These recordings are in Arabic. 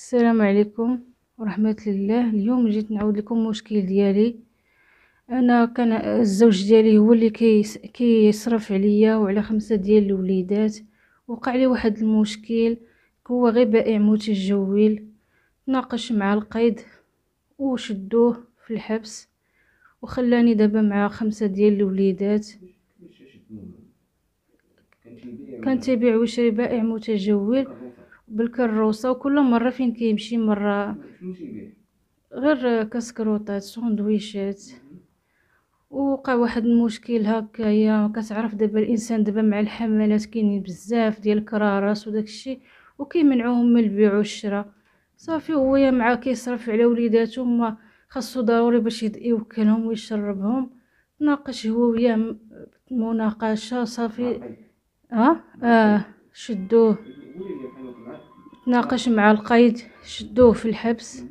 السلام عليكم ورحمة الله اليوم جيت نعاود لكم مشكل ديالي انا كان الزوج ديالي هو اللي كيصرف كي عليا وعلى خمسة ديال الوليدات وقع لي واحد المشكل هو غير بائع متجول تناقش مع القيد وشدوه في الحبس وخلاني دابا مع خمسة ديال الوليدات كان تيبيع ويشري بائع متجول بالكروسة وكل مرة فين كيمشي مرة غير كسكروطات سندويشات وقع واحد المشكل هكايا كتعرف دابا الانسان دابا مع الحملات كاينين بزاف ديال الكراراس وداكشي وكيمنعوهم من البيع والشراء صافي هو يا مع كيصرف على وليداتو ما خاصو ضروري باش يوكلهم ويشربهم تناقش هو ويا مناقشه صافي ها اه, آه شدوه تناقش مع القيد شدوه في الحبس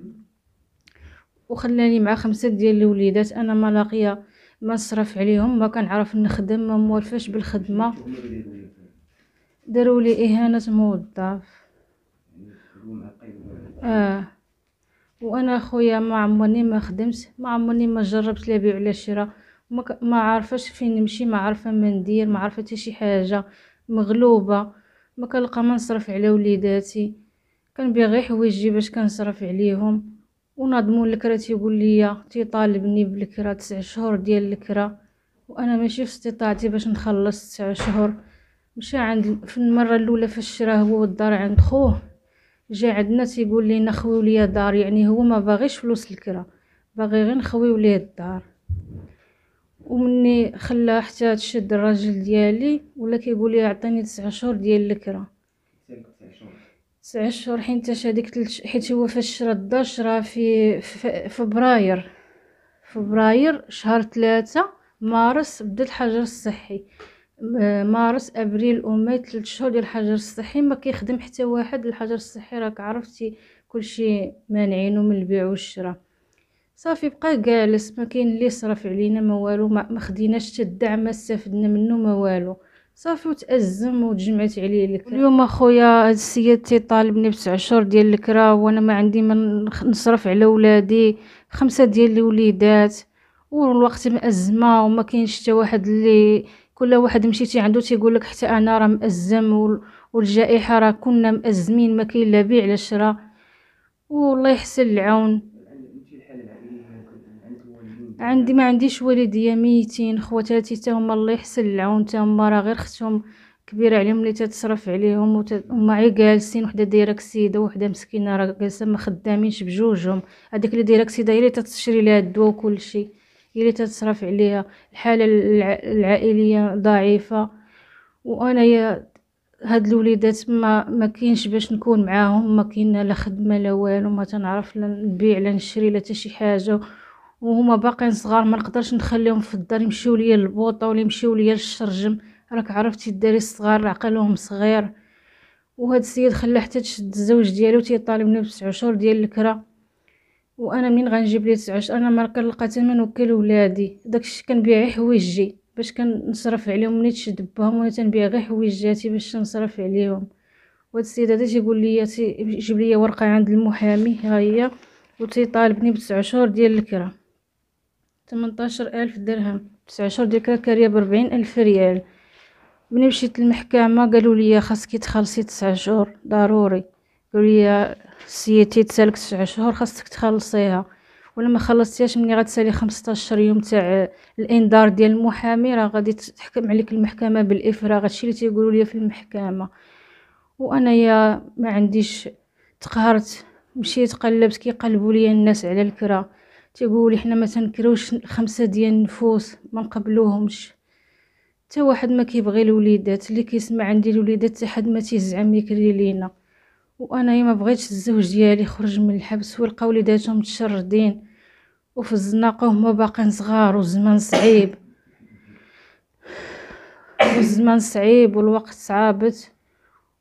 وخلاني مع خمسة ديال الوليدات انا ما لاقيه ما نصرف عليهم ما كنعرف نخدم ما موالفاش بالخدمه داروا لي اهانه موظف اه وانا خويا ما عمرني ما خدمت ما عمرني ما جربت لا بيع ولا شراء ما عارفاش فين نمشي ما عارفه ما ندير ما عارفه شي حاجه مغلوبه ما كنلقى ما نصرف على وليداتي كنبيع غير حوايجي باش كنصرف عليهم ونضمو الكرا تيقول ليا تيطالبني بالكرا تسع شهور ديال الكرا وانا ماشي في استطاعتي باش نخلص تسع شهور مشى عند في المره الاولى فاش شراه هو الدار عند خوه جا عندنا تيقول لينا خويو ليا دار يعني هو ما باغيش فلوس الكرا باغي غير نخويو ليه الدار ومني خلاه حتى تشد الراجل ديالي ولا كيقول لي عطيني تسع شهور ديال الكرا تسع شهور حين هذيك تلت حيت هو فاش رد شرا في فبراير فبراير شهر ثلاثة مارس بدا الحجر الصحي مارس ابريل وماي ثلاث شهور ديال الحجر الصحي ما كيخدم حتى واحد الحجر الصحي راك عرفتي كلشي مانعينو من البيع والشراء صافي بقى جالس ما كاين اللي صرف علينا ما والو ما خديناش حتى الدعم ما استفدنا منه ما والو صافي وتأزم وتجمعت عليه الكرا اليوم اخويا هاد السيد تيطالبني بتسع شهور ديال الكرا وانا ما عندي ما نصرف على ولادي خمسه ديال الوليدات والوقت مأزمه وما كاينش حتى واحد اللي كل واحد مشيتي عنده تيقول لك حتى انا راه مأزم والجائحه راه كنا مأزمين ما كاين لا بيع لا شراء والله يحسن العون عندي ما عنديش والديا ميتين خواتاتي حتى هما الله يحسن العون حتى هما راه غير اختهم كبيره عليهم اللي تتصرف عليهم وت... هما غير جالسين وحده دايره كسيده وحده مسكينه راه جالسه ما خدامينش بجوجهم هذيك اللي دايره كسيده هي اللي تتشري لها الدواء وكلشي هي اللي تتصرف عليها الحاله العائليه ضعيفه وانا يا هاد الوليدات ما ما كاينش باش نكون معاهم ما كاين لا خدمه لا والو ما تنعرف لا نبيع لا نشري لا حتى شي حاجه وهما باقين صغار ما نقدرش نخليهم في الدار يمشيو ليا للبوطه ولا يمشيو ليا للشرجم راك عرفتي الدراري الصغار عقلهم صغير وهاد السيد خلى حتى تشد الزوج ديالو تيطالبني بتسع شهور ديال الكرا وانا منين غنجيب ليه تسع شهور انا ما كنلقى ما نوكل ولادي داكشي كنبيع غير حوايجي باش كنصرف عليهم ملي تشد بهم وانا تنبيع غير حوايجاتي باش نصرف عليهم وهاد السيد هذا تيقول لي تيجيب لي ورقه عند المحامي ها هي وتيطالبني بتسع شهور ديال الكرا تمنتاشر ألف درهم تسع تسعشر ديال كارية بربعين ألف ريال ملي مشيت للمحكمة قالوا لي خاصك تخلصي تسع شهور ضروري قالوا لي سيتي تسالك تسع شهور خاصك تخلصيها ولا ما خلصتيهاش ملي غتسالي خمسطاشر يوم تاع الانذار ديال المحامي راه غادي تحكم عليك المحكمه بالافراغ هادشي اللي تيقولوا لي في المحكمه وانايا ما عنديش تقهرت مشيت قلبت كيقلبوا لي الناس على الكرا تيقول حنا ما تنكروش خمسة ديال النفوس ما نقبلوهمش حتى واحد ما كيبغي الوليدات اللي كيسمع عندي الوليدات حتى حد ما تيزعم يكري لينا وانا إيه ما بغيتش الزوج ديالي يخرج من الحبس ويلقى وليداتهم متشردين وفي الزناقه وهما باقين صغار والزمان صعيب والزمان صعيب والوقت صعابت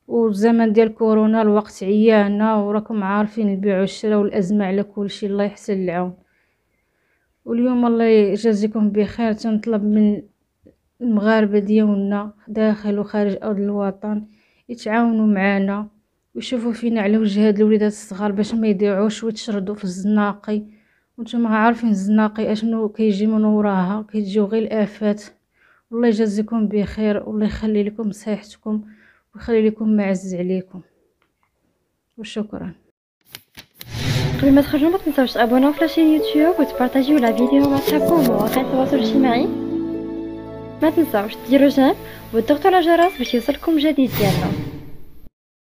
والزمن ديال كورونا الوقت عيانا وراكم عارفين البيع والشراء والازمه على كل شيء الله يحسن العون واليوم الله يجازيكم بخير تنطلب من المغاربه ديالنا داخل وخارج ارض الوطن يتعاونوا معنا ويشوفوا فينا على وجه هاد الوليدات الصغار باش ما يضيعوش ويتشردوا في الزناقي وانتم عارفين الزناقي اشنو كيجي من وراها كيجيو غير الافات والله يجازيكم بخير والله يخلي لكم صحتكم ويخلي لكم ما عز عليكم وشكرا Pour le mettre un petit de vous abonner à la chaîne YouTube ou de partager la vidéo à pour de sur Maintenant, je dis le j'aime, vous la vous êtes seul comme j'ai